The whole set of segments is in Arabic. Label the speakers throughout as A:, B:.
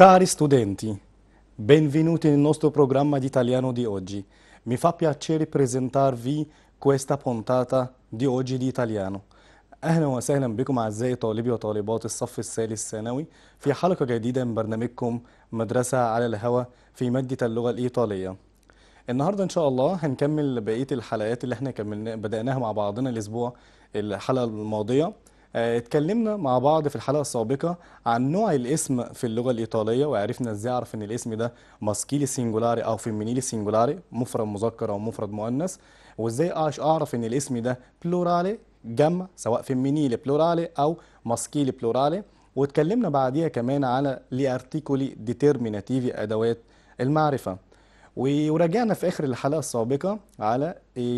A: Cari studenti, benvenuti nel nostro programma di italiano di oggi. Mi fa piacere presentarvi questa puntata di oggi di italiano. أهلا وسهلا بكم أعزائي طالبي وطالبات الصف الثالث ثانوي في حلقة جديدة من برنامجكم مدرسة على الهواء في مادة اللغة الإيطالية. النهارده إن شاء الله هنكمل بقية الحلقات اللي احنا كملنا بدأناها مع بعضنا الأسبوع الحلقة الماضية آه، اتكلمنا مع بعض في الحلقة السابقة عن نوع الاسم في اللغة الإيطالية وعرفنا ازاي أعرف إن الاسم ده ماسكيلي سينجولاري أو فيمينيلي سينجولاري مفرد مذكر أو مفرد مؤنث وازاي أعرف إن الاسم ده بلورالي جمع سواء فيمينيلي بلورالي أو ماسكيلي بلورالي واتكلمنا بعديها كمان على لي ارتيكولي ديترميناتيفي أدوات المعرفة وراجعنا في آخر الحلقة السابقة على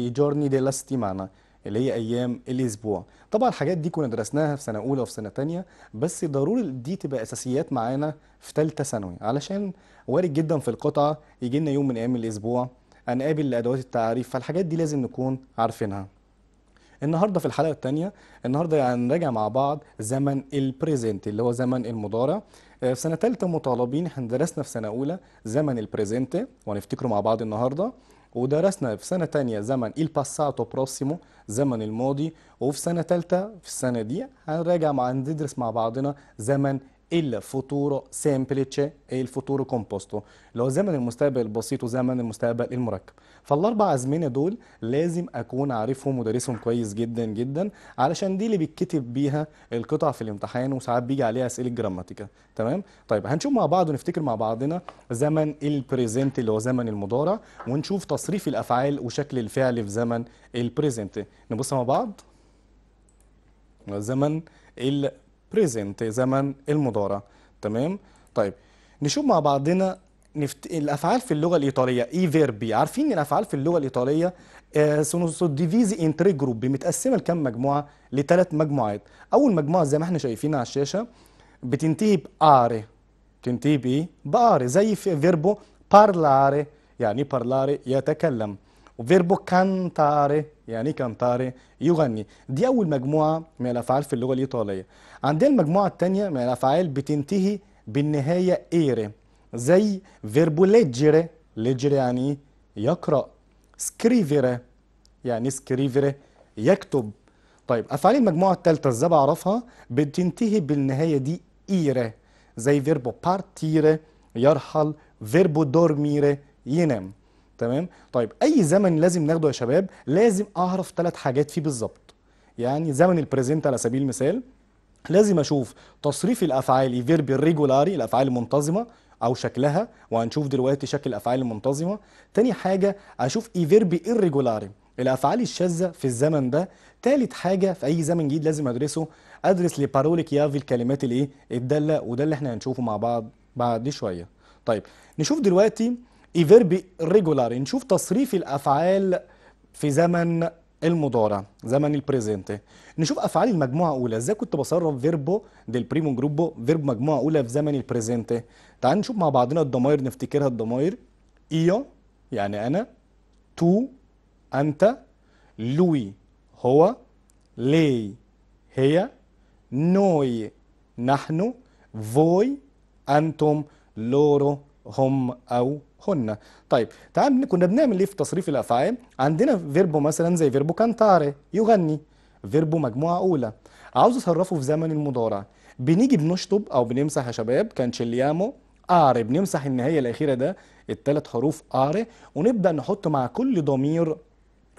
A: جورني دي لاستيمانا اللي هي أيام الأسبوع طبعا الحاجات دي كنا درسناها في سنه اولى وفي سنه تانية بس ضروري دي تبقى اساسيات معانا في ثالثه ثانوي علشان وارد جدا في القطعه يجي لنا يوم من ايام الاسبوع هنقابل ادوات التعريف فالحاجات دي لازم نكون عارفينها النهارده في الحلقه الثانيه النهارده هنراجع مع بعض زمن البريزنت اللي هو زمن المضارع آه، في سنه ثالثه مطالبين احنا درسنا في سنه اولى زمن البريزنت وهنفتكره مع بعض النهارده ودرسنا في سنة تانية زمن il passato prossimo زمن الماضي وفي سنة تالتة في السنة دي هنراجع مع ندرس مع بعضنا زمن il futuro semplice e il futuro composto اللي هو زمن المستقبل البسيط وزمن المستقبل المركب فالاربع ازمنه دول لازم اكون عارفهم ودارسهم كويس جدا جدا علشان دي اللي بيتكتب بيها القطع في الامتحان وساعات بيجي عليها اسئله جراماتيكا تمام طيب هنشوف مع بعض ونفتكر مع بعضنا زمن البريزنت اللي هو زمن المضارع ونشوف تصريف الافعال وشكل الفعل في زمن البريزنت نبص مع بعض زمن ال بريزنت زمن المضارع تمام طيب نشوف مع بعضنا نفت... الافعال في اللغه الايطاليه اي فيربي عارفين ان الافعال في اللغه الايطاليه آه، سو سوديفيزي ان تري جروب متقسمه لكام مجموعه لثلاث مجموعات اول مجموعه زي ما احنا شايفين على الشاشه بتنتهي باري بتنتهي بايه باري زي في فيربو بارلاري يعني بارلاري يتكلم وفيربو كانتاري يعني كانتاري يغني دي اول مجموعه من الافعال في اللغه الايطاليه عندنا المجموعة الثانية من الأفعال بتنتهي بالنهاية إيري زي فيربو ليجري ليجري يعني يقرأ سكريفيري يعني سكريفيري يكتب طيب أفعال المجموعة الثالثة إزاي بعرفها بتنتهي بالنهاية دي إيري زي فيربو بارتيري يرحل فيربو دورميري ينام تمام طيب أي زمن لازم ناخده يا شباب لازم أعرف ثلاث حاجات فيه بالظبط يعني زمن البريزنت على سبيل المثال لازم اشوف تصريف الافعال فيرب ريجولاري الافعال المنتظمه او شكلها وهنشوف دلوقتي شكل الافعال المنتظمه تاني حاجه اشوف اي فيرب الافعال الشاذه في الزمن ده تالت حاجه في اي زمن جديد لازم ادرسه ادرس لي باروليك يافي الكلمات الايه الداله وده اللي احنا هنشوفه مع بعض بعد شويه طيب نشوف دلوقتي اي فيرب ريجولاري نشوف تصريف الافعال في زمن المضارع زمن البريزنت نشوف افعال المجموعه الاولى ازاي كنت بصرف فيربو ديل بريمو جروبو فيرب مجموعه اولى في زمن البريزنت تعال نشوف مع بعضنا الضمائر نفتكرها الضمائر ايو يعني انا تو انت لوي هو لي هي نوي نحن فوي انتم لورو هم او هن طيب تعال كنا بنعمل ايه في تصريف الافعال عندنا فيربو مثلا زي فيربو كانتاري يغني فيربو مجموعه اولى عاوز اصرفه في زمن المضارع بنيجي بنشطب او بنمسح يا شباب كانشليامو ار بنمسح النهايه الاخيره ده الثلاث حروف ار ونبدا نحط مع كل ضمير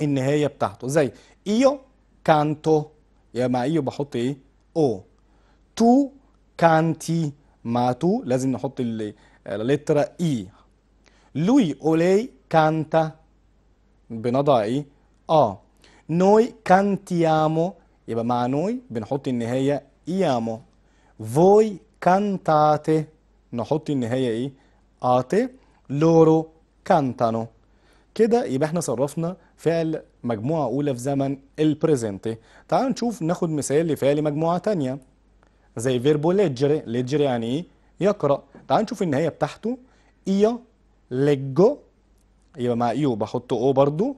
A: النهايه بتاعته زي ايو كانتو يا مع ايو بحط ايه او تو كانتي مع تو لازم نحط la lettera I. Lui o lei canta, بنضع إيه؟ آه. Noi cantiamo, يبقى مع noi بنحط النهاية iamo. Voi cantate, نحط النهاية إيه؟ آتي. Loro cantano. كده يبقى احنا صرفنا فعل مجموعة أولى في زمن البريزنت تعالوا نشوف ناخد مثال لفعل مجموعة تانية زي فيربو ليجري ليجري يعني ايه يقرأ تعال نشوف النهايه بتاعته ايا ليجو يبقى مع ايو بحط او برضو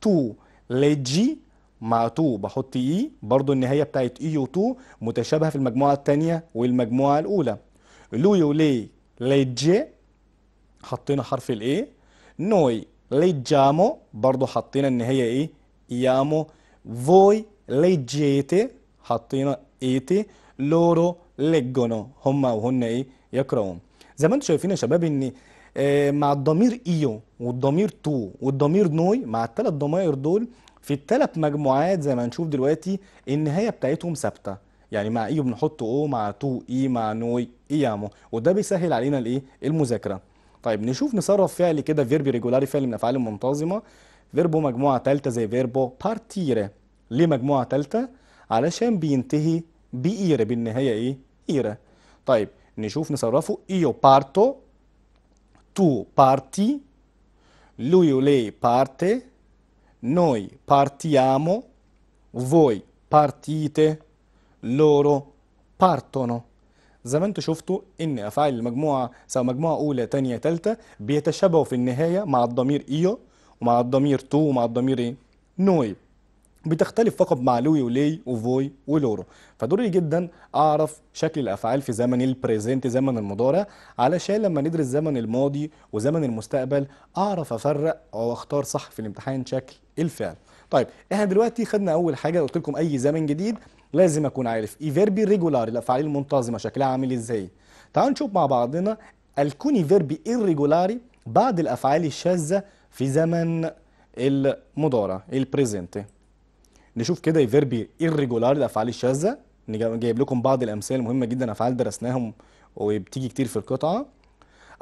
A: تو ليجي مع تو بحط اي e. برضو النهايه بتاعت ايو e تو متشابهه في المجموعه الثانيه والمجموعه الاولى لويو لي ليجي حطينا حرف الاي نوي ليجامو برضو حطينا النهايه ايه يامو فوي ليجيتي حطينا ايتي e لورو ليجونو هما وهن ايه يقرؤون زي ما انتم شايفين يا شباب ان آه، مع الضمير ايو والضمير تو والضمير نوي مع الثلاث ضمائر دول في الثلاث مجموعات زي ما هنشوف دلوقتي النهايه بتاعتهم ثابته يعني مع ايو بنحط او مع تو اي مع نوي ايامو وده بيسهل علينا الايه المذاكره طيب نشوف نصرف فعل كده فيربي ريجولاري فعل من الافعال المنتظمه فيربو مجموعه ثالثه زي فيربو بارتيري ليه مجموعه ثالثه علشان بينتهي بإيرة بالنهاية إيه؟ إيرة طيب نشوف نصرفه io parto tu parti lui o lei parte noi partiamo voi partite loro partono زي ما انتم شفتوا ان افعال المجموعه سواء مجموعه اولى تانية تالتة بيتشابهوا في النهايه مع الضمير ايو ومع الضمير تو ومع الضمير ايه نوي بتختلف فقط مع لوي ولي وفوي ولورو فضروري جدا اعرف شكل الافعال في زمن البريزنت زمن المضارع علشان لما ندرس زمن الماضي وزمن المستقبل اعرف افرق او اختار صح في الامتحان شكل الفعل طيب احنا دلوقتي خدنا اول حاجه قلت لكم اي زمن جديد لازم اكون عارف اي فيربي ريجولار الافعال المنتظمه شكلها عامل ازاي تعالوا نشوف مع بعضنا الكوني فيربي ايريجولاري بعد الافعال الشاذه في زمن المضارع البريزنت نشوف كده فيربي ايريجولار الريجولار الافعال الشاذه جايب لكم بعض الامثله مهمه جدا افعال درسناهم وبتيجي كتير في القطعه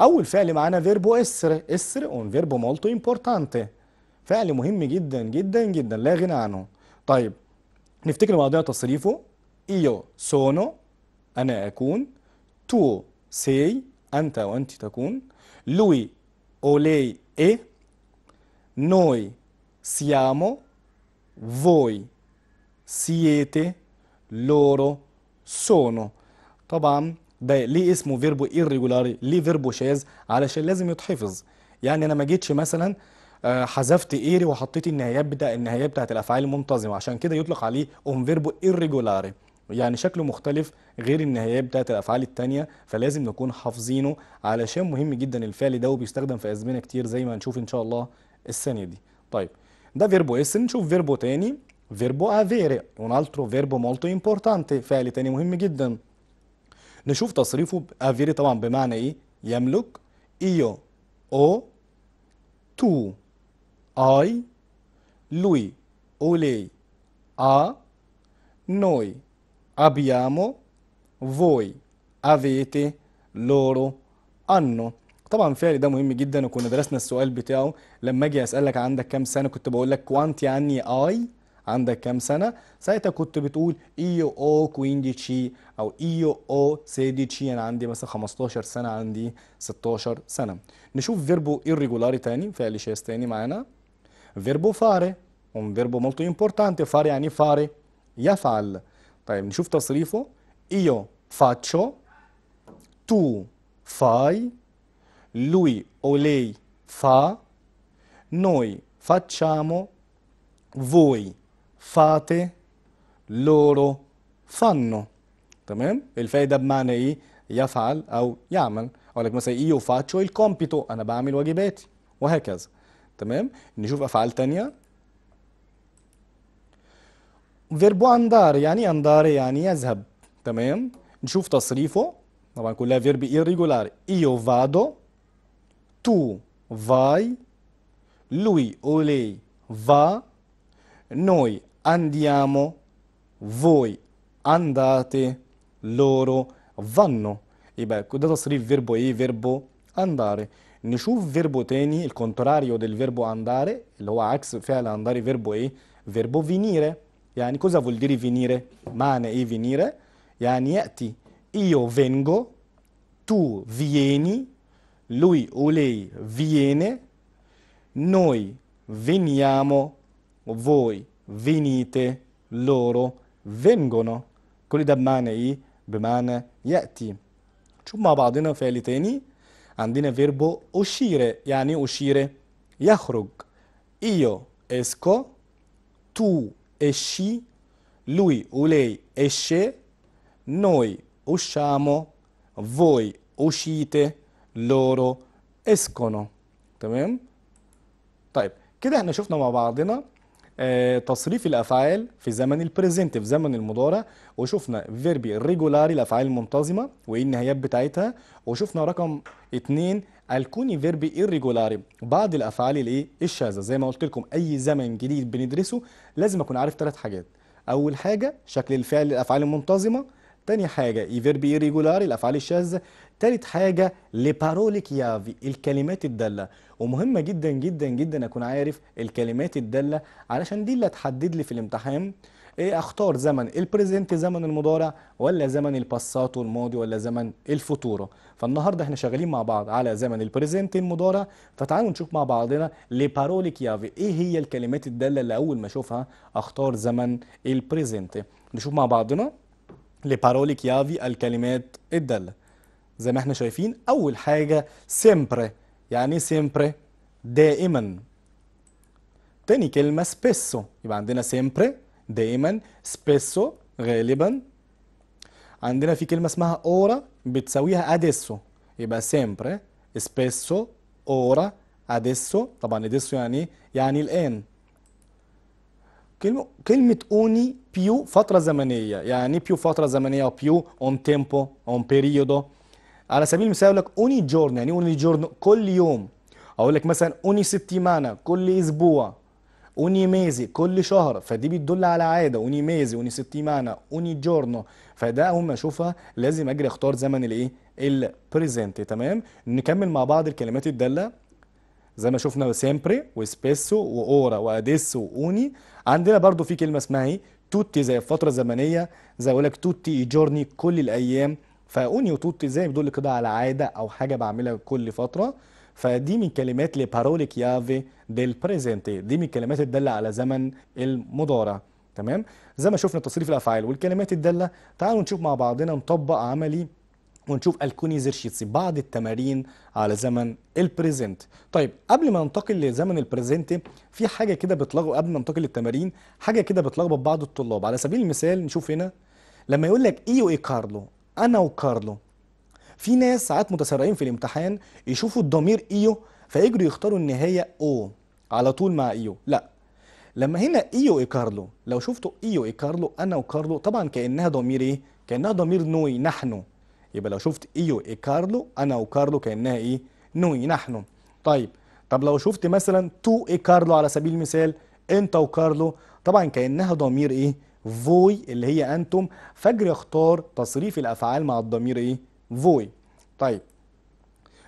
A: اول فعل معانا فيربو اسر اسر اون فيربو مولتو امبورتانتي فعل مهم جدا جدا جدا لا غنى عنه طيب نفتكر مع تصريفه ايو سونو انا اكون تو سي انت او انت تكون لوي او لي اي نوي سيامو voi siete loro sono طبعا ده ليه اسمه فيربو irregular ليه فيربو شاذ علشان لازم يتحفظ يعني انا ما جيتش مثلا آه، حذفت ايري وحطيت النهايات بتاع النهايات بتاعت الافعال المنتظمه عشان كده يطلق عليه اون فيربو irregular يعني شكله مختلف غير النهايات بتاعت الافعال الثانيه فلازم نكون حافظينه علشان مهم جدا الفعل ده وبيستخدم في ازمنه كتير زي ما هنشوف ان شاء الله السنه دي طيب Da verbo essere, verbo teni, verbo avere, un altro verbo molto importante فعل تاني مهم جدا نشوف تصريفه avere طبعا بمعنى ايه يملك io o tu ai lui o lei a noi abbiamo voi avete loro hanno طبعا فعلي ده مهم جدا وكنا درسنا السؤال بتاعه لما اجي اسالك عندك كام سنه كنت بقول لك كوانت يعني اي عندك كام سنه ساعتها كنت بتقول ايو او دي تشي او ايو او سيدي تشي انا عندي مثلا 15 سنه عندي 16 سنه نشوف فيربو irregolare تاني فعل شاس تاني معانا فيربو فاري اون فيربو مولتو امبورتانتي فاري يعني فاري يفعل طيب نشوف تصريفه ايو فاتشو تو فاي lui o lei fa, noi facciamo, voi fate, loro fanno تمام الفائدة بمعنى ايه يفعل او يعمل اقول لك مثلا ايو فاتشو الكومبيتو انا بعمل واجباتي وهكذا تمام نشوف افعال تانية فيربو اندار يعني اندار يعني يذهب تمام نشوف تصريفه طبعا كلها فيرب إيريجولار. io vado tu vai, lui o lei va, noi andiamo, voi andate, loro vanno. E beh, dato sarà il verbo e il verbo andare. نشوف فيربو تاني الكونتراريو del verbo andare lo هو عكس andare verbo ايه verbo venire يعني cosa vuol dire venire Mane e venire يعني ياتي io vengo tu vieni lui o lei viene, noi veniamo, voi venite, loro vengono. كل ده بمعنى ايه؟ بمعنى يأتي. شوف مع بعضنا فعل تاني عندنا فيربو uscire يعني uscire يخرج io esco tu esci lui o lei esce noi usciamo voi uscite لورو اسكونو تمام طيب كده احنا شفنا مع بعضنا آه تصريف الافعال في زمن البريزنت في زمن المضارع وشفنا فيربي ريجولاري الافعال المنتظمه وايه النهايات بتاعتها وشفنا رقم اثنين الكوني فيربي ايريجولاري بعض الافعال الايه الشاذه زي ما قلت لكم اي زمن جديد بندرسه لازم اكون عارف ثلاث حاجات اول حاجه شكل الفعل الافعال المنتظمه تاني حاجة i verbi irregolari الأفعال الشاذة تالت حاجة لبارولي كيافي الكلمات الدالة ومهمة جدا جدا جدا أكون عارف الكلمات الدالة علشان دي اللي هتحدد لي في الامتحان ايه اختار زمن البريزنت زمن المضارع ولا زمن الباسات والماضي ولا زمن الفتوره فالنهارده احنا شغالين مع بعض على زمن البريزنت المضارع فتعالوا نشوف مع بعضنا لبارولي كيافي ايه هي الكلمات الداله اللي اول ما اشوفها اختار زمن البريزنت نشوف مع بعضنا لبارولي كيافي الكلمات الدالة زي ما احنا شايفين أول حاجة سيمبر يعني سيمبر دائما تاني كلمة سبيسو يبقى عندنا سيمبر دائما سبيسو غالبا عندنا في كلمة اسمها اورا بتساويها اديسو يبقى سيمبر سبيسو اورا اديسو طبعا اديسو يعني يعني الآن كلمة كلمة أوني بيو فترة زمنية يعني بيو فترة زمنية أو بيو أون تيمبو أون بيريودو على سبيل المثال يقول لك أوني جورن يعني أوني جورن كل يوم أقول لك مثلا أوني ستيمانا كل أسبوع أوني ميزي كل شهر فدي بتدل على عادة أوني ميزي أوني ستيمانا أوني جورنو فده أول ما أشوفها لازم أجري أختار زمن الإيه؟ البريزنت تمام نكمل مع بعض الكلمات الدالة زي ما شفنا سامبري واسبيسو واورا واديسو واوني عندنا برضو في كلمه اسمها ايه توتي زي الفتره الزمنيه زي اقول لك توتي اي جورني كل الايام فاوني وتوتي زي بيدل كده على عاده او حاجه بعملها كل فتره فدي من كلمات لباروليك يافي ديل بريزنتي دي من كلمات الداله على زمن المضارع تمام زي ما شفنا تصريف الافعال والكلمات الداله تعالوا نشوف مع بعضنا نطبق عملي ونشوف الكوني زيرشيتسي بعض التمارين على زمن البريزنت طيب قبل ما ننتقل لزمن البريزنت في حاجه كده بتلغوا قبل ما ننتقل للتمارين حاجه كده بتلخبط بعض الطلاب على سبيل المثال نشوف هنا لما يقول لك اي واي كارلو انا وكارلو في ناس ساعات متسرعين في الامتحان يشوفوا الضمير ايو فيجروا يختاروا النهايه او على طول مع ايو لا لما هنا ايو اي كارلو لو شفتوا ايو اي كارلو انا وكارلو طبعا كانها ضمير ايه كانها ضمير نوي نحن يبقى لو شفت ايو اي كارلو انا وكارلو كانها ايه نوي نحن طيب طب لو شفت مثلا تو اي كارلو على سبيل المثال انت وكارلو طبعا كانها ضمير ايه فوي اللي هي انتم فجر اختار تصريف الافعال مع الضمير ايه فوي طيب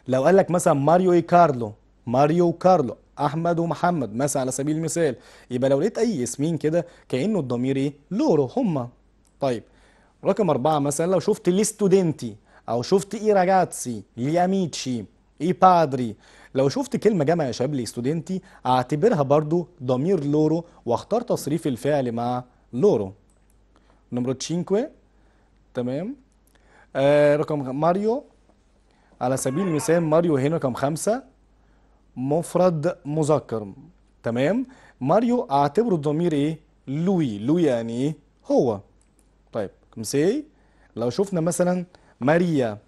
A: لو قال لك مثلا ماريو اي كارلو ماريو كارلو احمد ومحمد مثلا على سبيل المثال يبقى لو لقيت اي اسمين كده كانه الضمير ايه لورو هما طيب رقم أربعة مثلا لو شفت لي ستودنتي أو شفت إي راجاتسي لي أميتشي إي بادري لو شفت كلمة جمع شباب لي ستودنتي أعتبرها برضو ضمير لورو واختار تصريف الفعل مع لورو نمرو تشينكو تمام آه رقم ماريو على سبيل المثال ماريو هنا رقم خمسة مفرد مذكر تمام ماريو اعتبره الضمير ايه لوي لوي يعني ايه هو مسي لو شفنا مثلا ماريا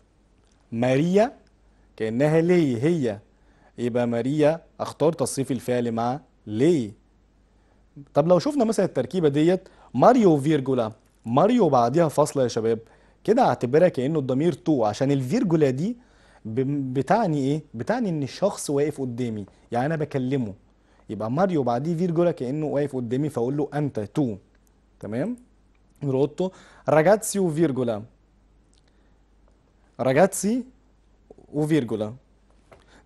A: ماريا كأنها ليه هي يبقى ماريا اختار تصريف الفعل مع ليه طب لو شفنا مثلا التركيبة ديت ماريو فيرجولا ماريو بعديها فاصلة يا شباب كده اعتبرها كأنه الضمير تو عشان الفيرجولا دي بتعني ايه؟ بتعني ان الشخص واقف قدامي يعني انا بكلمه يبقى ماريو بعديه فيرجولا كأنه واقف قدامي فاقول له انت تو تمام؟ روتو ragazzi u virgola ragazzi u virgola.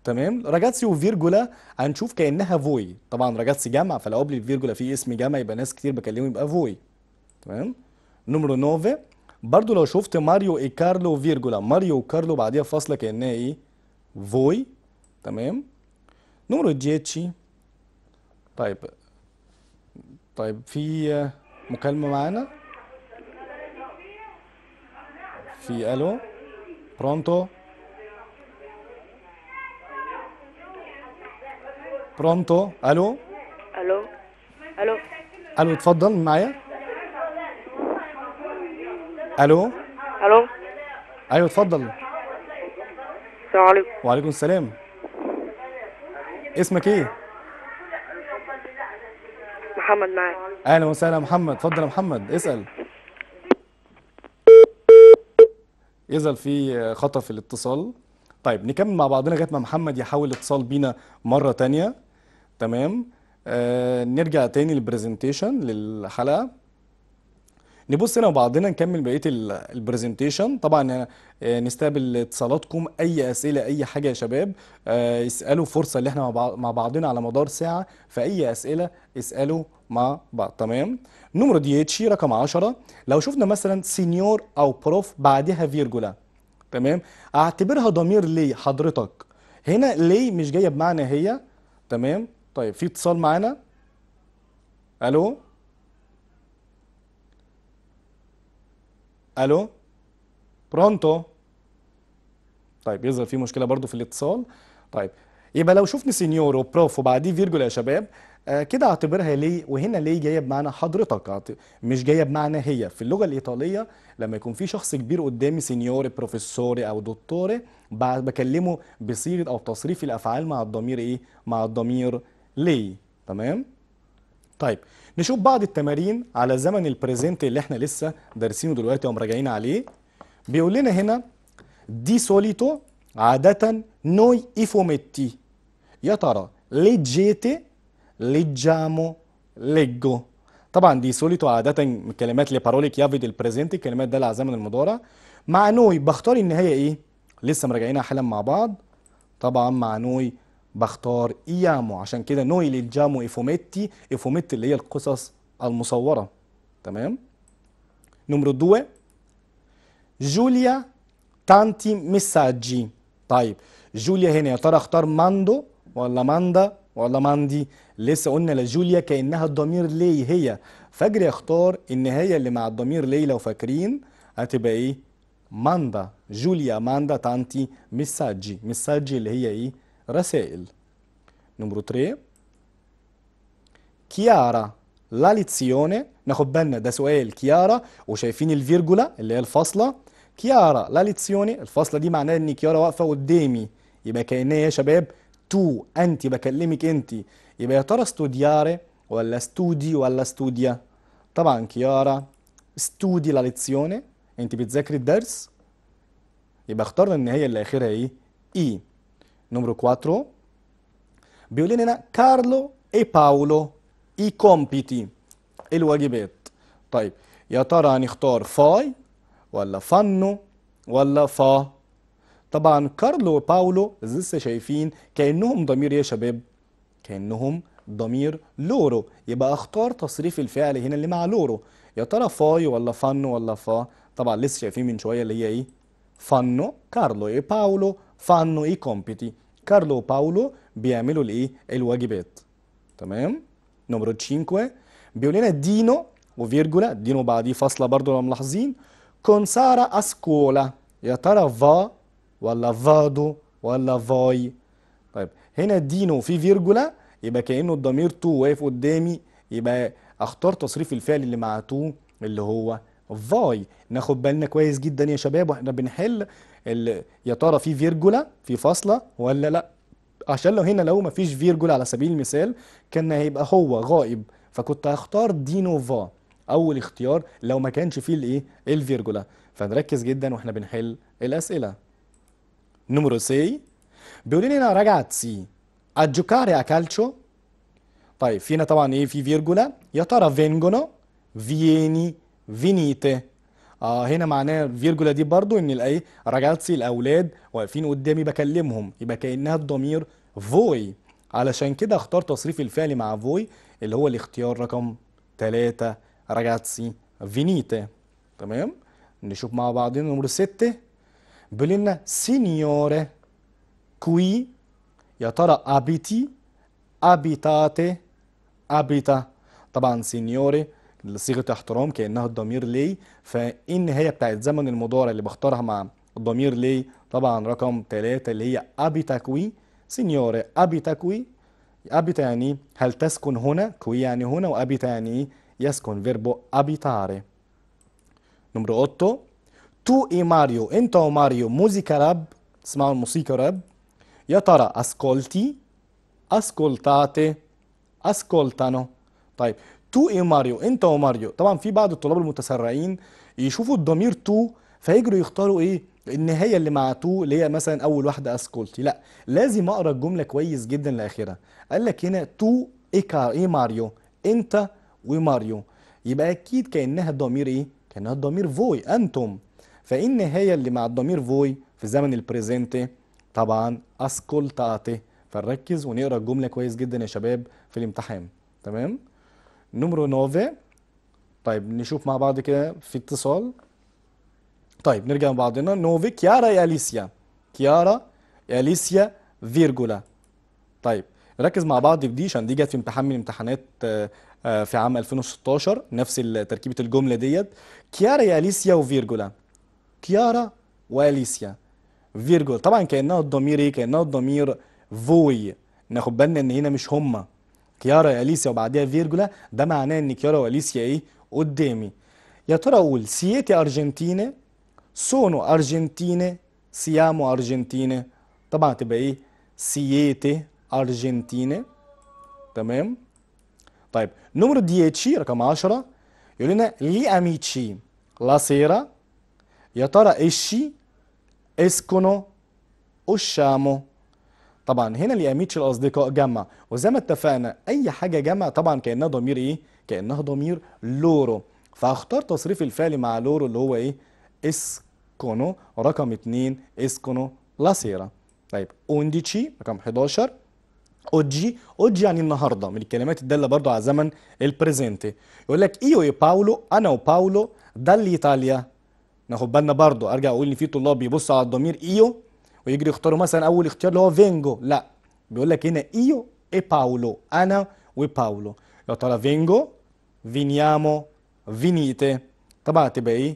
A: تمام راجاتسي وفيرجولا هنشوف كانها فوي طبعا راجاتسي جمع فلو قبل الفيرجولا في اسم جمع يبقى ناس كتير بكلمه يبقى فوي تمام نمرو نوفي برضو لو شفت ماريو اي كارلو فيرجولا ماريو وكارلو بعديها فاصله كانها ايه فوي تمام نمرو جيتشي طيب طيب في مكالمه معانا في الو برونتو برونتو الو الو الو الو اتفضل معايا الو الو ايوه اتفضل السلام عليكم وعليكم السلام اسمك ايه محمد معاك اهلا وسهلا محمد اتفضل يا محمد اسال يظل في خطأ في الاتصال طيب نكمل مع بعضنا لغايه ما محمد يحاول اتصال بينا مره تانية تمام آه نرجع تاني للبرزنتيشن للحلقه نبص هنا وبعضنا نكمل بقيه البرزنتيشن طبعا آه، نستقبل اتصالاتكم اي اسئله اي حاجه يا شباب آه، اسالوا فرصه اللي احنا مع بعضنا على مدار ساعه فاي اسئله اسالوا مع بعض تمام نمرة ديتشي رقم 10 لو شفنا مثلا سينيور او بروف بعدها فيرجولا تمام اعتبرها ضمير ليه حضرتك هنا ليه مش جايه بمعنى هي تمام طيب في اتصال معانا الو الو برونتو طيب يظهر في مشكله برضو في الاتصال طيب يبقى لو شفنا سينيور وبروف وبعديه فيرجولا يا شباب آه، كده اعتبرها ليه وهنا ليه جايه بمعنى حضرتك مش جايه بمعنى هي في اللغه الايطاليه لما يكون في شخص كبير قدامي سينيوري بروفيسوري او دكتوري بكلمه بصيغه او تصريف الافعال مع الضمير ايه مع الضمير ليه تمام طيب نشوف بعض التمارين على زمن البريزنت اللي احنا لسه دارسينه دلوقتي ومراجعين عليه بيقول لنا هنا دي سوليتو عاده نوي ايفوميتي يا ترى ليه جيتي leggiamo, leggo طبعا دي سوليتو عادة كلمات لباروليك يافيد البريزنت الكلمات ده لها زمن المضارع مع نوي بختار النهاية ايه لسه مراجعينها حالا مع بعض طبعا مع نوي بختار ايامو عشان كده نوي ليجامو افوميتي افوميتي اللي هي القصص المصورة تمام نمرو دو جوليا تانتي مساجي طيب جوليا هنا يا ترى اختار ماندو ولا ماندا ماندي لسه قلنا لجوليا كانها الضمير لي هي فجر يختار النهايه اللي مع الضمير لي لو فاكرين هتبقى ايه ماندا جوليا ماندا تانتي ميساجي ميساجي اللي هي ايه رسائل نمرو 3 كيارا لا ليزيوني ناخد بالنا ده سؤال كيارا وشايفين الفيرجولا اللي هي الفاصله كيارا لا ليزيوني الفاصله دي معناها ان كيارا واقفه قدامي يبقى كانها يا شباب tu, انت بكلمك انت يبقى يا ترى studiare ولا studi ولا studia طبعا كيارا studi la lezione انت بتذاكري الدرس يبقى اخترنا ان هي اللي اخرها ايه اي نمرو 4 بيقول لنا هنا كارلو اي باولو اي compiti الواجبات طيب يا ترى هنختار فاي ولا فنو ولا فا طبعا كارلو وباولو لسه شايفين كانهم ضمير يا شباب كانهم ضمير لورو يبقى اختار تصريف الفعل هنا اللي مع لورو يا ترى فاي ولا فن ولا فا طبعا لسه شايفين من شويه اللي هي ايه فانو كارلو اي باولو فانو اي كومبيتي كارلو وباولو بيعملوا الايه الواجبات تمام نمرة 5 بيقول لنا دينو وفيرجولا دينو بعديه فاصله برضو لو ملاحظين كونسارا اسكولا يا ترى فا ولا فادو ولا فاي طيب هنا دينو في فيرجولا يبقى كانه الضمير تو واقف قدامي يبقى اختار تصريف الفعل اللي مع تو اللي هو فاي ناخد بالنا كويس جدا يا شباب واحنا بنحل يا ترى في فيرجولا في فاصله ولا لا عشان لو هنا لو ما فيش فيرجولا على سبيل المثال كان هيبقى هو غائب فكنت هختار دينو فا اول اختيار لو ما كانش فيه الايه الفيرجولا فنركز جدا واحنا بنحل الاسئله numero 6 بيقولين لنا ragazzi a giocare a calcio طيب فينا طبعا ايه في فيرجولا يا ترى vengono vieni venite آه هنا معناه فيرجولا دي برضو ان الايه راجاتسي الاولاد واقفين قدامي بكلمهم يبقى كانها الضمير فوي علشان كده اختار تصريف الفعل مع فوي اللي هو الاختيار رقم 3 راجاتسي فينيتي تمام نشوف مع بعضين نمرة 6 بلنا سينيوري كوي يا ترى أبيتي أبيتاتي أبيتا طبعا سينيوري صيغة احترام كأنها الضمير لي فإن هي بتاعت زمن المضارع اللي بختارها مع الضمير لي طبعا رقم ثلاثة اللي هي أبيتا كوي سينيوري أبيتا كوي أبيتا يعني هل تسكن هنا كوي يعني هنا وأبيتا يعني يسكن فيربو أبيتاري نمرو 8 تو اي ماريو انت وماريو موزيكا راب تسمعوا الموسيقى راب يا ترى اسكولتي اسكولتاتي اسكولتانو طيب تو اي ماريو انت وماريو طبعا في بعض الطلاب المتسرعين يشوفوا الضمير تو فيجروا يختاروا ايه النهايه اللي مع تو اللي هي مثلا اول واحده اسكولتي لا لازم اقرا الجمله كويس جدا لاخرها قال لك هنا تو ايكا ايه ماريو انت وماريو يبقى اكيد كانها الضمير ايه كانها الضمير فوي انتم فإن النهاية اللي مع الضمير فوي في زمن البريزنت طبعا أسكولتاتي فنركز ونقرا الجملة كويس جدا يا شباب في الامتحان تمام نمرو نوفي طيب نشوف مع بعض كده في اتصال طيب نرجع مع بعضنا نوفي كيارا يا أليسيا كيارا يا أليسيا فيرجولا طيب نركز مع بعض في دي عشان دي جت في امتحان من امتحانات آه، آه، في عام 2016 نفس تركيبه الجمله ديت كيارا يا اليسيا وفيرجولا كيارا واليسيا فيرجول طبعا كانها الضمير ايه كانها الضمير فوي ناخد بالنا ان هنا مش هما كيارا واليسيا اليسيا وبعديها فيرجولا ده معناه ان كيارا واليسيا ايه قدامي يا ترى اقول سيتي ارجنتينا سونو ارجنتينا سيامو ارجنتينا طبعا تبقى ايه سيتي ارجنتينا تمام طيب نمرو 10 رقم 10 يقول لنا لي اميتشي لا سيرا يا ترى إشي اسكونو usciamo طبعا هنا لأميتش الأصدقاء جمع وزي ما اتفقنا أي حاجة جمع طبعا كأنها ضمير إيه؟ كأنها ضمير لورو فهختار تصريف الفعل مع لورو اللي هو إيه؟ اسكونو رقم 2 اسكونو لاسيرا طيب اونديتشي رقم 11 اوجي اوجي يعني النهارده من الكلمات الداله برضو على زمن البريزنتي يقول لك ايو اي باولو انا وباولو دال ايطاليا ناخد بالنا برضو ارجع اقول ان في طلاب بيبصوا على الضمير ايو ويجري يختاروا مثلا اول اختيار اللي هو فينجو لا بيقول لك هنا ايو اي باولو انا وباولو يا ترى فينجو فينيامو فينيتي طبعا هتبقى ايه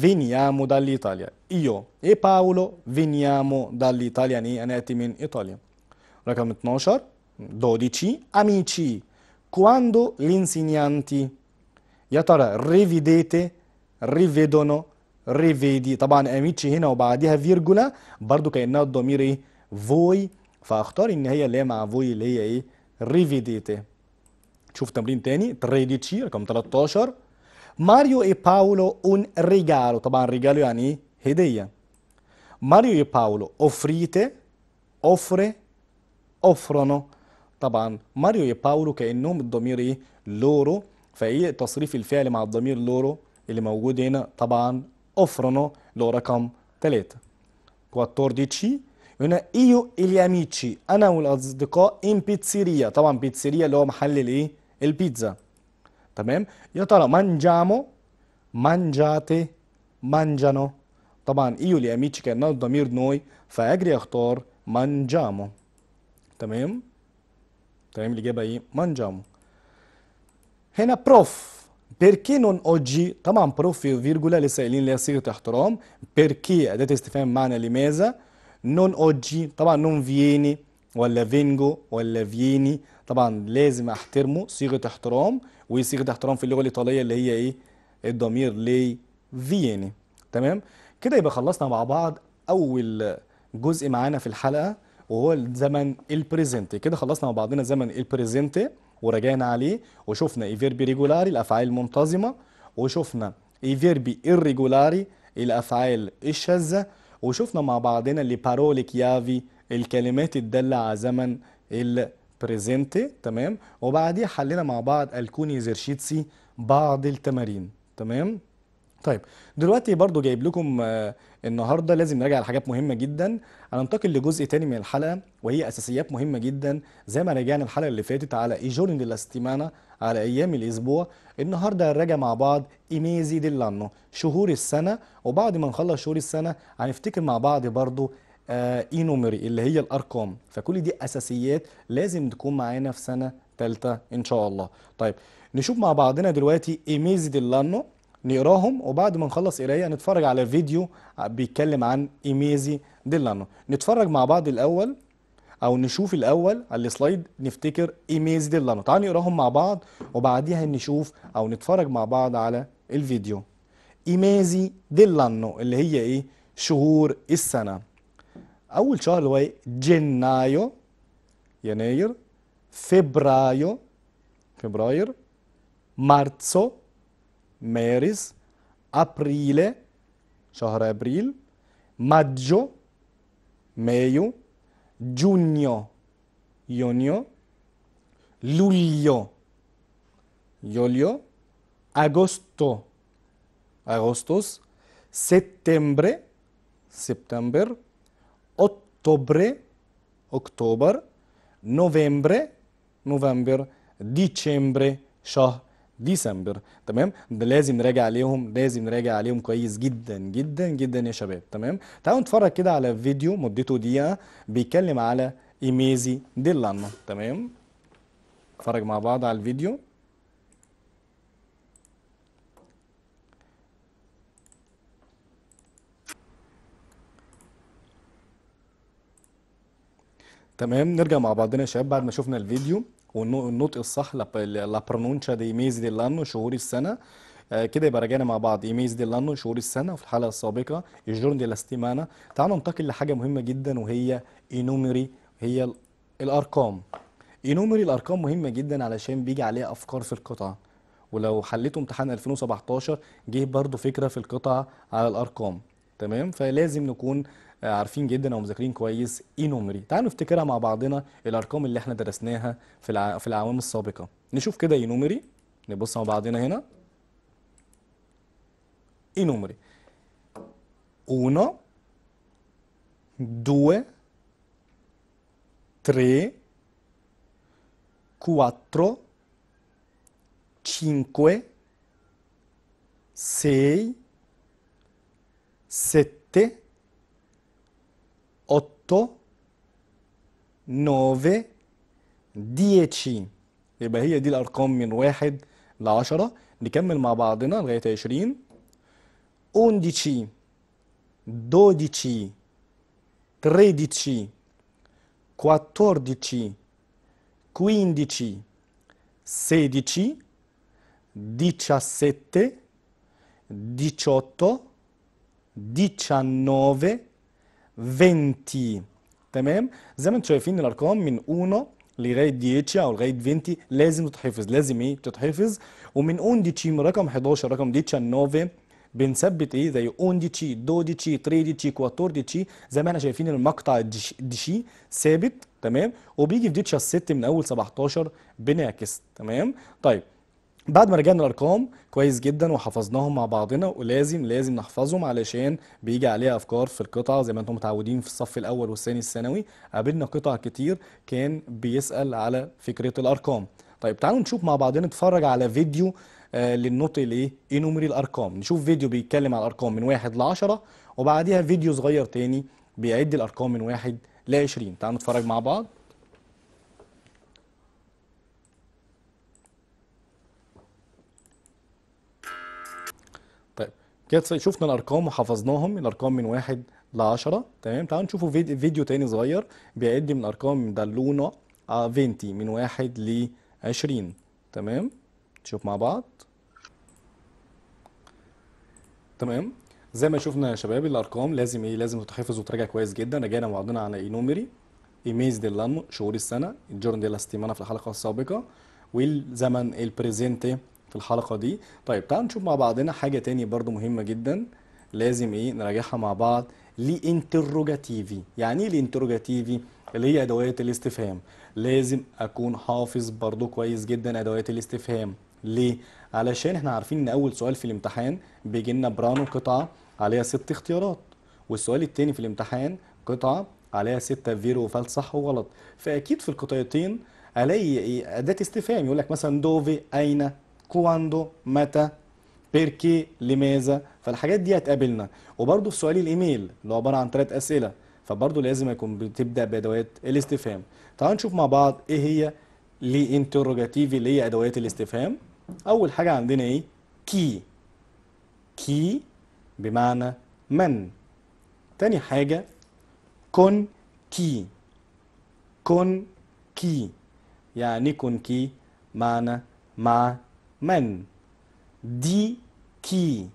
A: فينيامو ايطاليا ايو اي باولو فينيامو ايطاليا يعني إيه؟ انا اتي من ايطاليا رقم 12 12 amici quando gli insegnanti يا ترى ريفيديتي ريفيدونو ريفيدي طبعا اميتشي هنا وبعديها فيرجولا برضو كانها الضمير ايه فوي فاختار ان هي اللي مع فوي اللي هي ايه ريفيديتي شوف تمرين تاني تريديتشي رقم 13 ماريو اي باولو اون ريجالو طبعا ريجالو يعني ايه هديه ماريو اي باولو اوفريتي اوفري اوفرونو طبعا ماريو اي باولو كانهم الضمير ايه لورو فايه تصريف الفعل مع الضمير لورو اللي موجود هنا طبعا offrono لو رقم 3 14 هنا ايو إلياميتشي انا والاصدقاء ان بيتسيريا طبعا بيتسيريا اللي هو محل الايه البيتزا تمام يا ترى مانجامو مانجاتي مانجانو طبعا ايو إلياميتشي كان ضمير نوي فاجري اختار مانجامو تمام تمام الاجابه ايه مانجامو هنا بروف بيركي نون اوجي طبعا بروف فيرجولا لسه قايلين ليها صيغه احترام بيركي اداه استفهام معنى لماذا نون اوجي طبعا نون فييني ولا فينجو ولا فييني طبعا لازم احترمه صيغه احترام وصيغه احترام في اللغه الايطاليه اللي هي ايه الضمير لي فييني تمام كده يبقى خلصنا مع بعض اول جزء معانا في الحلقه وهو الزمن البريزنت كده خلصنا مع بعضنا زمن البريزنت وراجعنا عليه وشفنا اي ريجولاري الافعال المنتظمه وشفنا اي ايريجولاري الافعال الشاذه وشفنا مع بعضنا اللي بارولي كيافي الكلمات الداله على زمن البريزنتي تمام وبعديها حلينا مع بعض الكوني زيرشيتسي بعض التمارين تمام طيب دلوقتي برضو جايب لكم آه، النهارده لازم نراجع على حاجات مهمه جدا هننتقل لجزء تاني من الحلقه وهي اساسيات مهمه جدا زي ما راجعنا الحلقه اللي فاتت على ايجورن جورن دي لاستيمانا على ايام الاسبوع النهارده هنراجع مع بعض ايميزي دي لانو شهور السنه وبعد ما نخلص شهور السنه هنفتكر مع بعض برضو آه اي اللي هي الارقام فكل دي اساسيات لازم تكون معانا في سنه ثالثه ان شاء الله طيب نشوف مع بعضنا دلوقتي ايميزي دي لانو نقراهم وبعد ما نخلص قرايه نتفرج على فيديو بيتكلم عن ايميزي ديلانو نتفرج مع بعض الاول او نشوف الاول على السلايد نفتكر ايميزي ديلانو تعالوا نقراهم مع بعض وبعديها نشوف او نتفرج مع بعض على الفيديو ايميزي ديلانو اللي هي ايه شهور السنه اول شهر اللي هو ايه جنايو يناير فبرايو فبراير مارسو مارس أبريل شهر أبريل maggio, mayo, giugno, junio, luglio, iolio, agosto, agostos, settembre, september, ottobre, october, novembre, november, dicembre, shoh, ديسمبر تمام ده لازم نراجع عليهم لازم نراجع عليهم كويس جدا جدا جدا يا شباب تمام تعالوا نتفرج كده على فيديو مدته دقيقه بيتكلم على ايميزي ديلانا تمام نتفرج مع بعض على الفيديو تمام نرجع مع بعضنا يا شباب بعد ما شفنا الفيديو والنطق الصح لا برونونشا دي ميز دي لانو شهور السنه كده يبقى راجعنا مع بعض ايميز دي لانو شهور السنه وفي الحلقه السابقه الجورن دي لاستيمانا تعالوا ننتقل لحاجه مهمه جدا وهي انومري هي الارقام انومري الارقام مهمه جدا علشان بيجي عليها افكار في القطعه ولو حليتوا امتحان 2017 جه برضو فكره في القطعه على الارقام تمام فلازم نكون آه، عارفين جدا او مذاكرين كويس ايه نومري تعالوا نفتكرها مع بعضنا الارقام اللي احنا درسناها في الع... في الاعوام السابقه نشوف كده ايه نومري نبص مع بعضنا هنا ايه نومري 1 2 3 4 5 6 sette, otto, nove, dieci يبقى هي دي الأرقام من واحد لعشرة نكمل مع بعضنا لغاية عشرين undici, dodici, tredici, quattordici, quindici, sedici, diciassette, diciotto, 19 20 تمام زي ما انتم شايفين الارقام من 1 لغايه 10 او لغايه 20 لازم تتحفظ لازم ايه تتحفظ ومن اون دي تشي من رقم 11 رقم دي بنثبت ايه زي اون دي تشي دو دي تشي تري دي تشي كواتور دي تشي زي ما احنا شايفين المقطع دي شي ثابت تمام وبيجي في ديتشا الست من اول 17 بنعكس تمام طيب بعد ما رجعنا الارقام كويس جدا وحفظناهم مع بعضنا ولازم لازم نحفظهم علشان بيجي عليها افكار في القطع زي ما انتم متعودين في الصف الاول والثاني الثانوي قابلنا قطع كتير كان بيسال على فكره الارقام طيب تعالوا نشوف مع بعضنا نتفرج على فيديو آه للنطق الايه انومري إيه الارقام نشوف فيديو بيتكلم على الارقام من 1 ل 10 وبعديها فيديو صغير تاني بيعد الارقام من 1 ل 20 تعالوا نتفرج مع بعض كده شفنا الارقام وحفظناهم الارقام من واحد ل 10 تمام تعالوا نشوفوا فيديو تاني صغير بيعد من ارقام دالونا آه، فينتي من واحد ل 20 تمام نشوف مع بعض تمام زي ما شفنا يا شباب الارقام لازم ايه لازم تتحفظ وتراجع كويس جدا رجعنا مع بعضنا على اينومري ايميز ديلانو شهور السنه الجورن دي لاستيمانا في الحلقه السابقه والزمن البريزنتي في الحلقه دي طيب تعالوا نشوف مع بعضنا حاجه تاني برضو مهمه جدا لازم ايه نراجعها مع بعض لانتروجاتيفي يعني ايه الانتروجاتيفي اللي هي ادوات الاستفهام لازم اكون حافظ برضو كويس جدا ادوات الاستفهام ليه علشان احنا عارفين ان اول سؤال في الامتحان بيجي لنا برانو قطعه عليها ست اختيارات والسؤال التاني في الامتحان قطعه عليها ستة فيرو وفال صح وغلط فاكيد في القطعتين الاقي ايه اداه استفهام يقول لك مثلا دوفي اين كواندو متى بيركي لماذا فالحاجات دي هتقابلنا وبرده في سؤال الايميل اللي هو عباره عن ثلاث اسئله فبرضه لازم يكون بتبدا بادوات الاستفهام تعالوا نشوف مع بعض ايه هي لي اللي هي ادوات الاستفهام اول حاجه عندنا ايه كي كي بمعنى من تاني حاجه كون كي كون كي يعني كون كي معنى مع من دي كي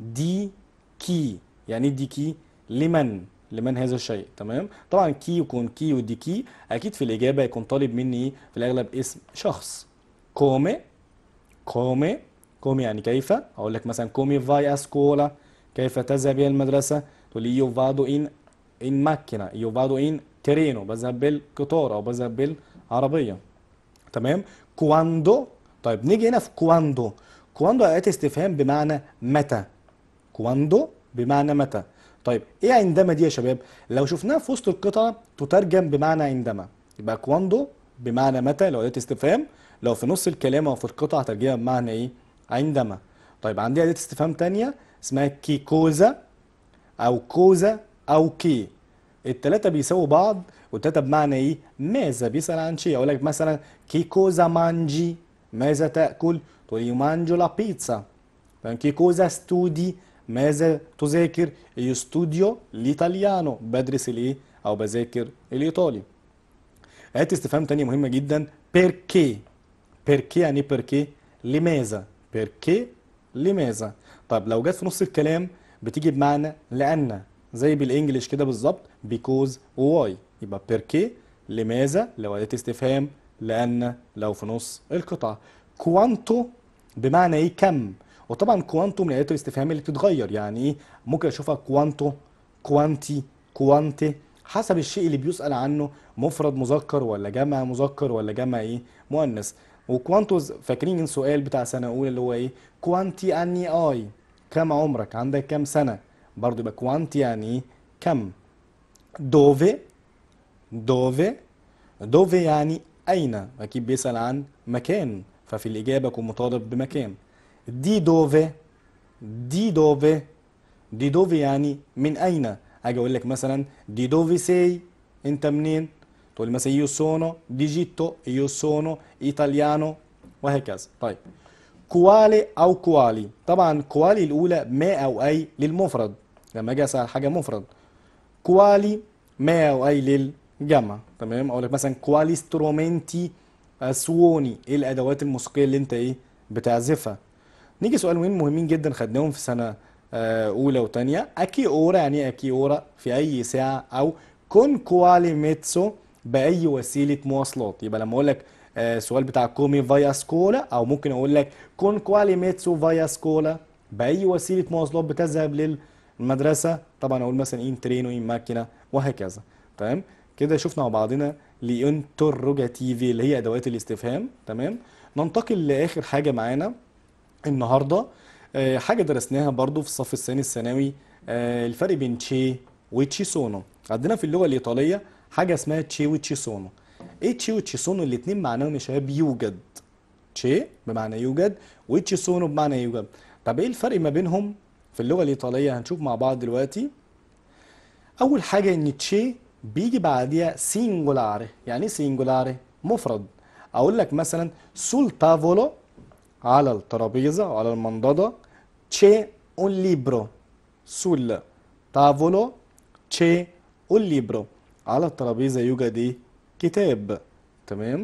A: دي كي يعني دي كي لمن لمن هذا الشيء تمام طبعا كي يكون كي ودي كي اكيد في الاجابه يكون طالب مني في الاغلب اسم شخص كومي كومي كومي يعني كيف اقول لك مثلا كومي فاي اسكولا كيف تذهب الى المدرسه تقول لي يو فادو ان ان ماكينه يو فادو ان ترينو بذهب بالقطار او بذهب بالعربيه تمام كواندو طيب نيجي هنا في كواندو كواندو اداه استفهام بمعنى متى كواندو بمعنى متى طيب ايه عندما دي يا شباب لو شفناها في وسط القطعه تترجم بمعنى عندما يبقى كواندو بمعنى متى لو اداه استفهام لو في نص الكلام او في القطعه ترجمه بمعنى ايه عندما طيب عندي اداه استفهام تانية اسمها كيكوزا او كوزا او كي التلاتة بيساووا بعض والتلاتة بمعنى ايه ماذا بيسأل عن شيء اقول لك مثلا كيكوزا مانجي ماذا تأكل؟ تقول io مانجو لا بيتزا. تمام che cosa ماذا تذاكر؟ يو ستوديو l'italiano بدرس الايه؟ أو بذاكر الإيطالي آيات استفهام تانية مهمة جدا بيركي بيركي يعني بيركي لماذا بيركي لماذا طب لو جت في نص الكلام بتيجي بمعنى لأن زي بالإنجلش كده بالظبط because why يبقى بيركي لماذا لو أداة استفهام لأن لو في نص القطعة كوانتو بمعنى إيه كم وطبعا كوانتو من آلات الاستفهام اللي بتتغير يعني إيه ممكن أشوفها كوانتو كوانتي كوانتي حسب الشيء اللي بيسأل عنه مفرد مذكر ولا جمع مذكر ولا جمع إيه مؤنث وكوانتوز فاكرين سؤال بتاع سنة أولى اللي هو إيه كوانتي أني يعني آي كم عمرك عندك كم سنة برضو يبقى كوانتي يعني إيه؟ كم دوفي دوفي دوفي يعني أين أكيد بيسأل عن مكان ففي الإجابة يكون مطالب بمكان دي دوفي دي دوفي دي دوفي يعني من أين أجي أقول لك مثلا دي دوفي سي أنت منين تقول مثلا يو سونو دي جيتو يو سونو إيطاليانو وهكذا طيب كوالي أو كوالي طبعا كوالي الأولى ما أو أي للمفرد لما أجي أسأل حاجة مفرد كوالي ما أو أي للمفرد جمع تمام اقول لك مثلا كوالي سترومنتي اسووني ايه الادوات الموسيقيه اللي انت ايه بتعزفها نيجي سؤال مهم مهمين جدا خدناهم في سنه آه، اولى وثانيه اكي اورا يعني ايه اكي اورا في اي ساعه او كون كوالي ميتسو باي وسيله مواصلات يبقى لما اقول لك آه، سؤال بتاع كومي فايا سكولا او ممكن اقول لك كون كوالي ميتسو فايا سكولا باي وسيله مواصلات بتذهب للمدرسه طبعا اقول مثلا ان ترينو ان ماكينه وهكذا تمام كده شفنا مع بعضنا الانتروجاتيفي اللي هي ادوات الاستفهام تمام ننتقل لاخر حاجه معانا النهارده آه، حاجه درسناها برضو في الصف الثاني الثانوي آه، الفرق بين تشي وتشيسونو عندنا في اللغه الايطاليه حاجه اسمها تشي وتشيسونو ايه تشي وتشيسونو الاثنين معناهم يا شباب يوجد تشي بمعنى يوجد وتشيسونو بمعنى يوجد طب ايه الفرق ما بينهم في اللغه الايطاليه هنشوف مع بعض دلوقتي اول حاجه ان تشي بيجي بعديها سينجولاري يعني ايه سينجولاري مفرد اقول لك مثلا سول تافولو على الترابيزه وعلى المنضده تشي اون ليبرو سول تافولو تشي اون ليبرو على الترابيزه يوجد ايه كتاب تمام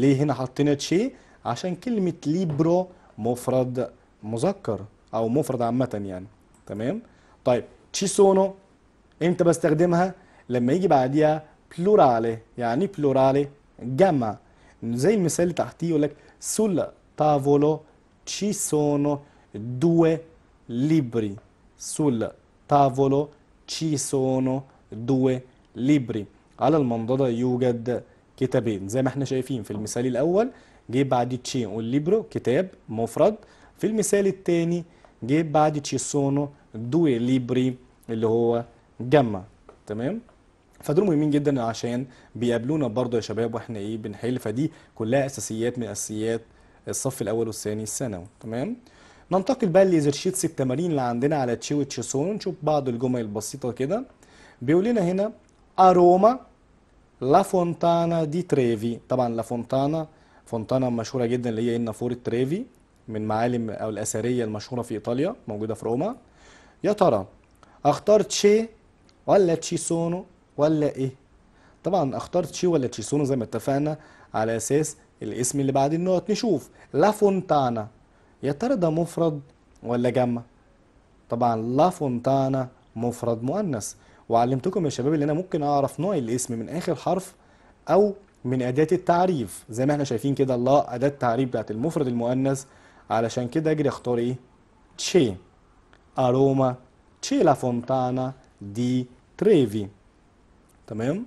A: ليه هنا حطينا تشي عشان كلمه ليبرو مفرد مذكر او مفرد عامه يعني تمام طيب تشي سونو امتى بستخدمها لما يجي بعديها بلورالي يعني بلورالي جمع زي المثال اللي تحتيه يقول لك سول تافولو تشي سونو دو ليبري سول تافولو تشي سونو دو ليبري على المنضدة يوجد كتابين زي ما احنا شايفين في المثال الأول جه بعد تشي والليبرو كتاب مفرد في المثال الثاني جه بعد تشي سونو دوي ليبري اللي هو جمع تمام فدول مهمين جدا عشان بيقابلونا برضه يا شباب واحنا ايه بنحل فدي كلها اساسيات من اساسيات الصف الاول والثاني الثانوي تمام ننتقل بقى لزرشيتس التمارين اللي عندنا على تشيو تشيسون نشوف بعض الجمل البسيطه كده بيقول لنا هنا اروما لا فونتانا دي تريفي طبعا لا فونتانا فونتانا مشهوره جدا اللي هي النافوره تريفي من معالم او الاثريه المشهوره في ايطاليا موجوده في روما يا ترى اختار تشي ولا تشيسونو ولا ايه طبعا اختار تشي ولا تشيسونو زي ما اتفقنا على اساس الاسم اللي بعد النقط نشوف لا فونتانا يا ترى ده مفرد ولا جمع طبعا لا فونتانا مفرد مؤنث وعلمتكم يا شباب ان انا ممكن اعرف نوع الاسم من اخر حرف او من اداه التعريف زي ما احنا شايفين كده لا اداه التعريف بتاعت المفرد المؤنث علشان كده اجري اختار ايه تشي اروما تشي لا فونتانا دي تريفي تمام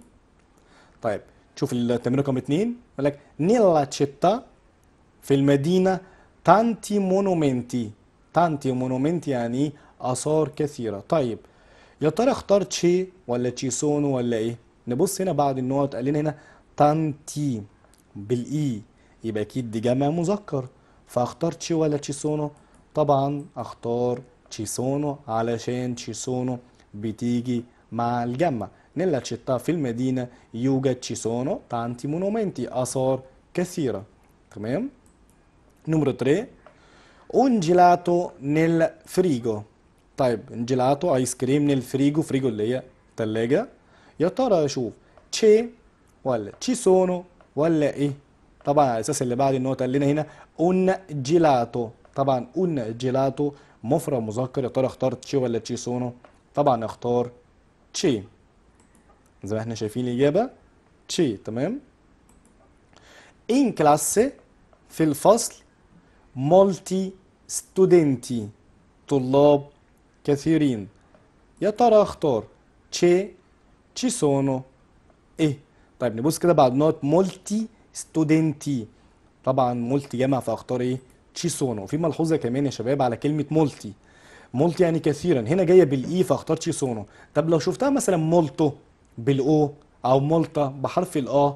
A: طيب شوف التمرين رقم اثنين قال لك نيلا تشيتا في المدينة تانتي مونومنتي تانتي مونومنتي يعني آثار كثيرة طيب يا ترى اختار تشي ولا تشيسونو ولا ايه نبص هنا بعد النقط قال لنا هنا تانتي بالاي يبقى اكيد دي جمع مذكر فاختار تشي ولا تشيسونو طبعا اختار تشيسونو علشان تشيسونو بتيجي مع الجمع nella città fil Medina Yuga ci sono tanti monumenti Asor كثيرة Tamam? numero 3 un gelato nel frigo طيب gelato ice cream nel frigo frigo اللي هي ثلاجة يا ترى اشوف c'è ولا ci sono ولا ايه طبعا على اساس اللي بعد النقطة اللي هنا un gelato طبعا un gelato مفرد مذكر يا ترى اخترت تشي ولا تشي سونو طبعا اختار تشي زي ما احنا شايفين الإجابة تشي تمام إن كلاس في الفصل مولتي ستودنتي طلاب كثيرين يا ترى اختار تشي تشي سونو ايه طيب نبص كده بعد نوت مولتي ستودنتي طبعا مولتي جمع فاختار ايه تشي سونو في ملحوظه كمان يا شباب على كلمه مولتي مولتي يعني كثيرا هنا جايه بالاي e، فاختار تشي سونو طب لو شفتها مثلا مولتو بالاو او مالطا بحرف الا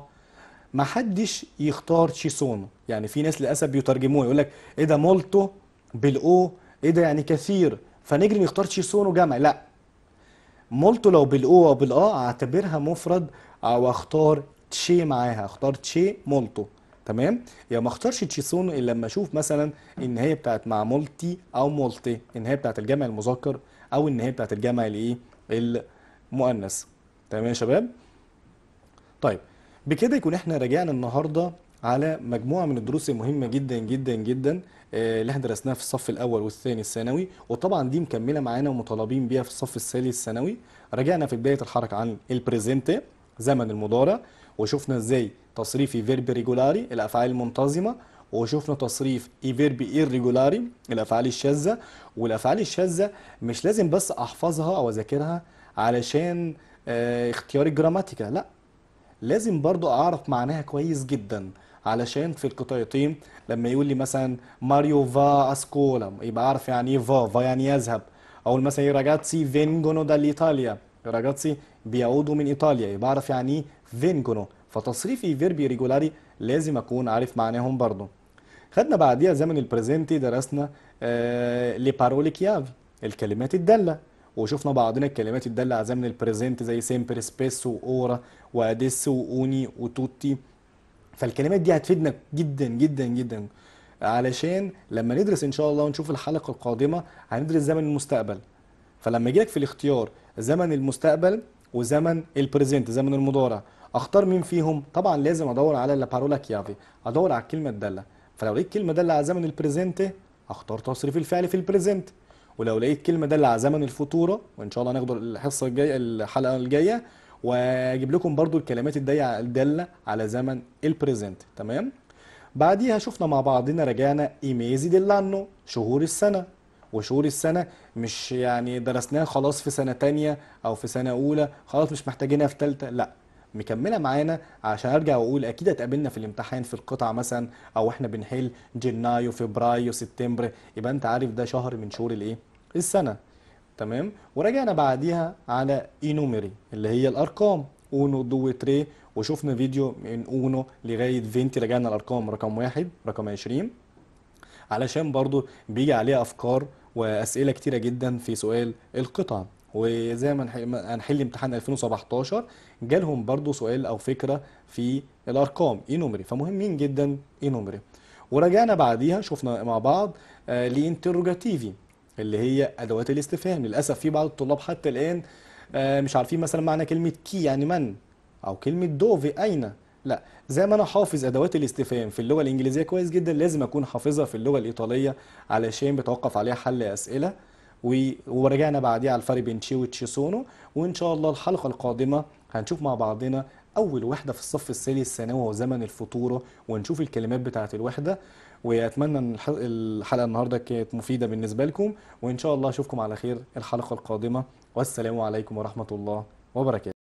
A: ما حدش يختار تشيسونو يعني في ناس للاسف بيترجموه يقول لك ايه ده مالطو بالاو ايه ده يعني كثير فنجري نختار تشيسونو جمع لا مالطو لو بالاو او بالا اعتبرها مفرد او اختار تشي معاها اختار تشي مالطو تمام يا يعني ما اختارش تشيسونو الا لما اشوف مثلا ان هي بتاعت مع مولتي او مولتي هي بتاعت الجمع المذكر او ان هي بتاعت الجمع الايه المؤنث تمام يا شباب طيب بكده يكون احنا راجعنا النهارده على مجموعه من الدروس المهمه جدا جدا جدا آه، اللي احنا درسناها في الصف الاول والثاني الثانوي وطبعا دي مكمله معانا ومطالبين بيها في الصف الثالث الثانوي رجعنا في بدايه الحركه عن البريزنت زمن المضارع وشفنا ازاي تصريف فيرب ريجولاري الافعال المنتظمه وشفنا تصريف فيرب ايريجولاري الافعال الشاذه والافعال الشاذه مش لازم بس احفظها او اذاكرها علشان آه، اختيار الجراماتيكا لا لازم برضو اعرف معناها كويس جدا علشان في القطعتين لما يقول لي مثلا ماريو فا اسكولا يبقى اعرف يعني ايه فا فا يعني يذهب او مثلا راجاتسي فينجونو دالايطاليا ايطاليا راجاتسي بيعودوا من ايطاليا يبقى اعرف يعني ايه فينجونو فتصريفي فيربي ريجولاري لازم اكون عارف معناهم برضو خدنا بعديها زمن البريزنتي درسنا آه لي بارولي كياف الكلمات الداله وشفنا بعضنا الكلمات الدالة على زمن البريزنت زي سيمبر سبيس واورا واديس واوني وتوتي فالكلمات دي هتفيدنا جدا جدا جدا علشان لما ندرس ان شاء الله ونشوف الحلقه القادمه هندرس زمن المستقبل فلما يجيلك في الاختيار زمن المستقبل وزمن البريزنت زمن المضارع اختار مين فيهم طبعا لازم ادور على لا بارولا كيافي ادور على الكلمه الداله فلو لقيت كلمه داله على زمن البريزنت اختار تصريف الفعل في البريزنت ولو لقيت كلمه داله على زمن الفطوره وان شاء الله هناخد الحصه الجايه الحلقه الجايه واجيب لكم برضو الكلمات الداله على زمن البريزنت تمام بعديها شفنا مع بعضنا رجعنا ايميزي ديلانو شهور السنه وشهور السنه مش يعني درسناها خلاص في سنه تانية او في سنه اولى خلاص مش محتاجينها في ثالثه لا مكمله معانا عشان ارجع واقول اكيد اتقابلنا في الامتحان في القطعه مثلا او احنا بنحل جنايو فبرايو سبتمبر يبقى انت عارف ده شهر من شهور الايه السنه تمام وراجعنا بعديها على اينوميري اللي هي الارقام اونو دو تري وشفنا فيديو من اونو لغايه فينتي رجعنا الارقام رقم واحد رقم 20 علشان برضو بيجي عليها افكار واسئله كتيره جدا في سؤال القطعه وزي ما هنحل امتحان 2017 جالهم برضو سؤال او فكره في الارقام ايه e نمري فمهمين جدا ايه e نمري ورجعنا بعديها شفنا مع بعض الانتروجاتيفي آه، اللي هي ادوات الاستفهام للاسف في بعض الطلاب حتى الان آه، مش عارفين مثلا معنى كلمه كي يعني من او كلمه دوفي اين لا زي ما انا حافظ ادوات الاستفهام في اللغه الانجليزيه كويس جدا لازم اكون حافظها في اللغه الايطاليه علشان بتوقف عليها حل اسئله ورجعنا بعديها على الفرق بين تشي وتشيسونو وان شاء الله الحلقه القادمه هنشوف مع بعضنا اول وحده في الصف الثاني الثانوي وزمن الفطوره ونشوف الكلمات بتاعه الوحده واتمنى ان الحلقه النهارده كانت مفيده بالنسبه لكم وان شاء الله اشوفكم على خير الحلقه القادمه والسلام عليكم ورحمه الله وبركاته